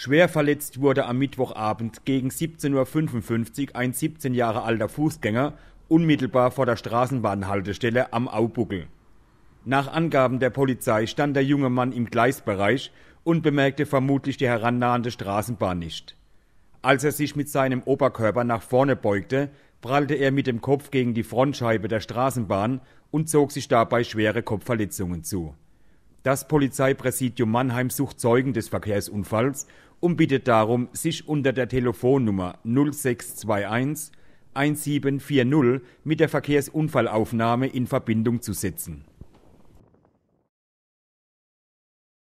schwer verletzt wurde am Mittwochabend gegen 17.55 Uhr ein 17 Jahre alter Fußgänger unmittelbar vor der Straßenbahnhaltestelle am Aubuckel. Nach Angaben der Polizei stand der junge Mann im Gleisbereich und bemerkte vermutlich die herannahende Straßenbahn nicht. Als er sich mit seinem Oberkörper nach vorne beugte, prallte er mit dem Kopf gegen die Frontscheibe der Straßenbahn und zog sich dabei schwere Kopfverletzungen zu. Das Polizeipräsidium Mannheim sucht Zeugen des Verkehrsunfalls und bittet darum, sich unter der Telefonnummer 0621 1740 mit der Verkehrsunfallaufnahme in Verbindung zu setzen